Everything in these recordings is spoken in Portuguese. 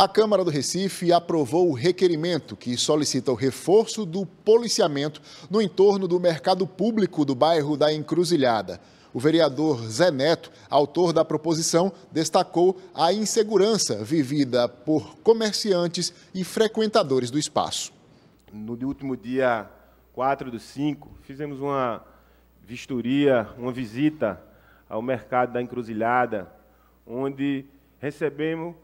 A Câmara do Recife aprovou o requerimento que solicita o reforço do policiamento no entorno do mercado público do bairro da Encruzilhada. O vereador Zé Neto, autor da proposição, destacou a insegurança vivida por comerciantes e frequentadores do espaço. No último dia 4 do 5, fizemos uma vistoria, uma visita ao mercado da Encruzilhada, onde recebemos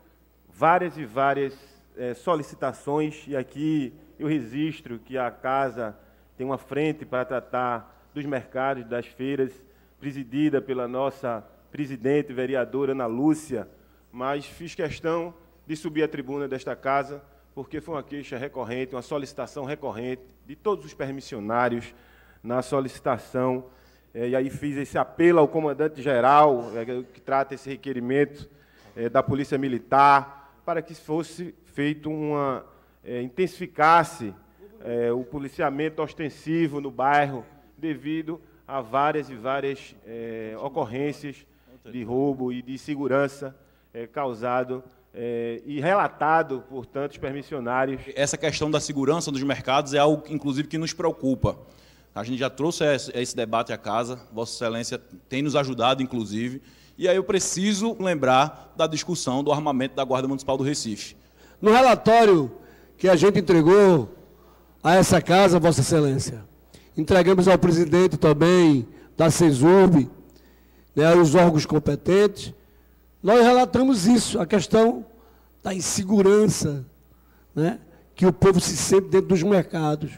várias e várias é, solicitações, e aqui eu registro que a Casa tem uma frente para tratar dos mercados, das feiras, presidida pela nossa presidente, vereadora Ana Lúcia, mas fiz questão de subir a tribuna desta Casa, porque foi uma queixa recorrente, uma solicitação recorrente de todos os permissionários na solicitação. É, e aí fiz esse apelo ao comandante-geral, é, que trata esse requerimento é, da Polícia Militar, para que fosse feito uma é, intensificasse é, o policiamento ostensivo no bairro devido a várias e várias é, ocorrências de roubo e de insegurança é, causado é, e relatado por tantos permissionários. Essa questão da segurança dos mercados é algo, inclusive, que nos preocupa. A gente já trouxe esse debate à casa, Vossa Excelência tem nos ajudado, inclusive. E aí eu preciso lembrar da discussão do armamento da Guarda Municipal do Recife. No relatório que a gente entregou a essa casa, Vossa Excelência, entregamos ao presidente também da CESURB, né, aos órgãos competentes, nós relatamos isso, a questão da insegurança né, que o povo se sente dentro dos mercados.